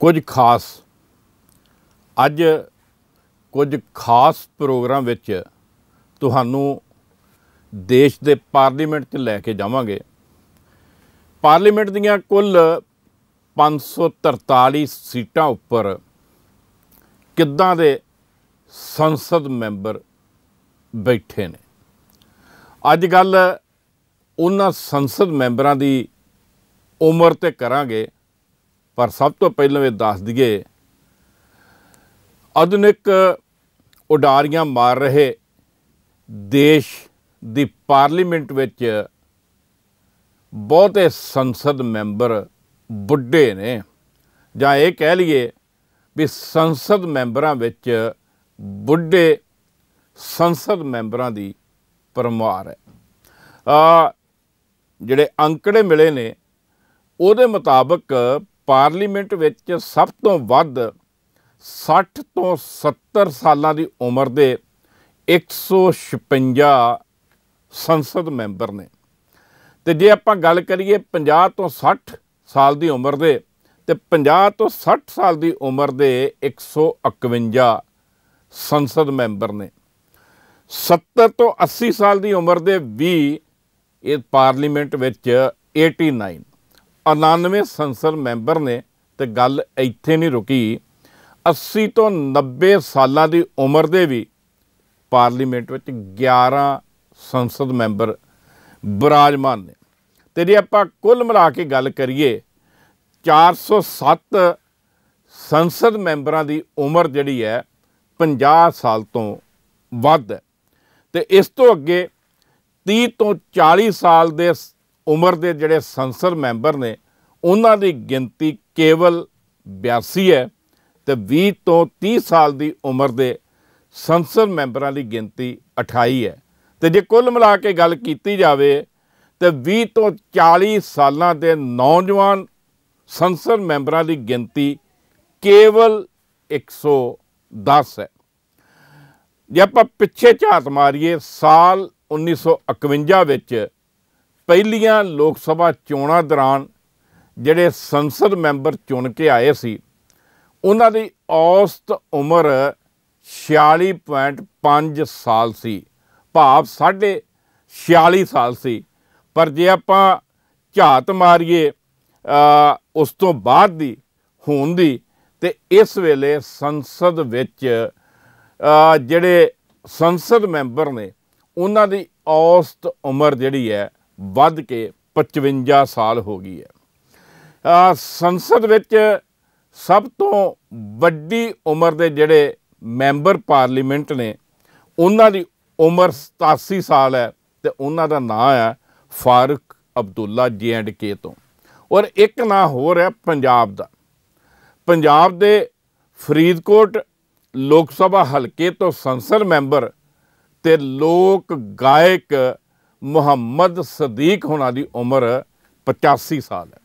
ਕੁਝ ਖਾਸ ਅੱਜ ਕੁਝ ਖਾਸ ਪ੍ਰੋਗਰਾਮ ਵਿੱਚ ਤੁਹਾਨੂੰ ਦੇਸ਼ ਦੇ ਪਾਰਲੀਮੈਂਟ 'ਚ ਲੈ ਕੇ ਜਾਵਾਂਗੇ ਪਾਰਲੀਮੈਂਟ ਦੀਆਂ ਕੁੱਲ 543 ਸੀਟਾਂ ਉੱਪਰ ਕਿੱਦਾਂ ਦੇ ਸੰਸਦ ਮੈਂਬਰ ਬੈਠੇ ਨੇ ਅੱਜ ਗੱਲ ਉਹਨਾਂ ਸੰਸਦ ਮੈਂਬਰਾਂ ਦੀ ਉਮਰ ਤੇ ਕਰਾਂਗੇ ਪਰ ਸਭ ਤੋਂ ਪਹਿਲਾਂ ਇਹ ਦੱਸ ਦਈਏ ਆਧੁਨਿਕ ਉਡਾਰੀਆਂ ਮਾਰ ਰਹੇ ਦੇਸ਼ ਦੀ ਪਾਰਲੀਮੈਂਟ ਵਿੱਚ ਬਹੁਤੇ ਸੰਸਦ ਮੈਂਬਰ ਬੁੱਢੇ ਨੇ ਜਾਂ ਇਹ ਕਹਿ ਲਈਏ ਵੀ ਸੰਸਦ ਮੈਂਬਰਾਂ ਵਿੱਚ ਬੁੱਢੇ ਸੰਸਦ ਮੈਂਬਰਾਂ ਦੀ ਪਰਮਾਰ ਹੈ ਆ ਜਿਹੜੇ ਅੰਕੜੇ ਮਿਲੇ ਨੇ ਉਹਦੇ ਮੁਤਾਬਕ ਪਾਰਲੀਮੈਂਟ ਵਿੱਚ ਸਭ ਤੋਂ ਵੱਧ 60 ਤੋਂ 70 ਸਾਲਾਂ ਦੀ ਉਮਰ ਦੇ 156 ਸੰਸਦ ਮੈਂਬਰ ਨੇ ਤੇ ਜੇ ਆਪਾਂ ਗੱਲ ਕਰੀਏ 50 ਤੋਂ 60 ਸਾਲ ਦੀ ਉਮਰ ਦੇ ਤੇ 50 ਤੋਂ 60 ਸਾਲ ਦੀ ਉਮਰ ਦੇ 151 ਸੰਸਦ ਮੈਂਬਰ ਨੇ 70 ਤੋਂ 80 ਸਾਲ ਦੀ ਉਮਰ ਦੇ ਵੀ ਇਹ ਪਾਰਲੀਮੈਂਟ ਵਿੱਚ 89 99 ਸੰਸਦ ਮੈਂਬਰ ਨੇ ਤੇ ਗੱਲ ਇੱਥੇ ਨਹੀਂ ਰੁਕੀ 80 ਤੋਂ 90 ਸਾਲਾਂ ਦੀ ਉਮਰ ਦੇ ਵੀ ਪਾਰਲੀਮੈਂਟ ਵਿੱਚ 11 ਸੰਸਦ ਮੈਂਬਰ ਬਰਾਜਮਾਨ ਨੇ ਤੇ ਜੇ ਆਪਾਂ ਕੁੱਲ ਮਿਲਾ ਕੇ ਗੱਲ ਕਰੀਏ 407 ਸੰਸਦ ਮੈਂਬਰਾਂ ਦੀ ਉਮਰ ਜਿਹੜੀ ਹੈ 50 ਸਾਲ ਤੋਂ ਵੱਧ ਤੇ ਇਸ ਤੋਂ ਅੱਗੇ 30 ਤੋਂ 40 ਸਾਲ ਦੇ ਉਮਰ ਦੇ ਜਿਹੜੇ ਸੰਸਦ ਮੈਂਬਰ ਨੇ ਉਹਨਾਂ ਦੀ ਗਿਣਤੀ ਕੇਵਲ 82 ਹੈ ਤੇ 20 ਤੋਂ 30 ਸਾਲ ਦੀ ਉਮਰ ਦੇ ਸੰਸਦ ਮੈਂਬਰਾਂ ਦੀ ਗਿਣਤੀ 28 ਹੈ ਤੇ ਜੇ ਕੁੱਲ ਮਿਲਾ ਕੇ ਗੱਲ ਕੀਤੀ ਜਾਵੇ ਤੇ 20 ਤੋਂ 40 ਸਾਲਾਂ ਦੇ ਨੌਜਵਾਨ ਸੰਸਦ ਮੈਂਬਰਾਂ ਦੀ ਗਿਣਤੀ ਕੇਵਲ 110 ਹੈ ਜੇ ਆਪਾਂ ਪਿੱਛੇ ਝਾਤ ਮਾਰੀਏ ਸਾਲ 1951 ਵਿੱਚ ਪਹਿਲੀਆਂ ਲੋਕ ਸਭਾ ਚੋਣਾਂ ਦੌਰਾਨ ਜਿਹੜੇ ਸੰਸਦ ਮੈਂਬਰ ਚੁਣ ਕੇ ਆਏ ਸੀ ਉਹਨਾਂ ਦੀ ਔਸਤ ਉਮਰ 46.5 ਸਾਲ ਸੀ ਭਾਵ ਸਾਢੇ 46 ਸਾਲ ਸੀ ਪਰ ਜੇ ਆਪਾਂ ਝਾਤ ਮਾਰੀਏ ਉਸ ਤੋਂ ਬਾਅਦ ਦੀ ਹੋਣ ਦੀ ਤੇ ਇਸ ਵੇਲੇ ਸੰਸਦ ਵਿੱਚ ਜਿਹੜੇ ਸੰਸਦ ਮੈਂਬਰ ਨੇ ਉਹਨਾਂ ਦੀ ਔਸਤ ਉਮਰ ਜਿਹੜੀ ਹੈ ਵੱਧ ਕੇ 55 ਸਾਲ ਹੋ ਗਈ ਹੈ ਆ ਸੰਸਦ ਵਿੱਚ ਸਭ ਤੋਂ ਵੱਡੀ ਉਮਰ ਦੇ ਜਿਹੜੇ ਮੈਂਬਰ ਪਾਰਲੀਮੈਂਟ ਨੇ ਉਹਨਾਂ ਦੀ ਉਮਰ 87 ਸਾਲ ਹੈ ਤੇ ਉਹਨਾਂ ਦਾ ਨਾਂ ਹੈ ਫਾਰੂਕ ਅਬਦੁੱਲਾ ਜੀ ਐਂਡ ਕੇ ਤੋਂ ਔਰ ਇੱਕ ਨਾਂ ਹੋਰ ਹੈ ਪੰਜਾਬ ਦਾ ਪੰਜਾਬ ਦੇ ਫਰੀਦਕੋਟ ਲੋਕ ਸਭਾ ਹਲਕੇ ਤੋਂ ਸੰਸਦ ਮੈਂਬਰ ਤੇ ਲੋਕ ਗਾਇਕ ਮੁਹੰਮਦ ਸਦੀਕ ਹੁਣਾਂ ਦੀ ਉਮਰ 85 ਸਾਲ ਹੈ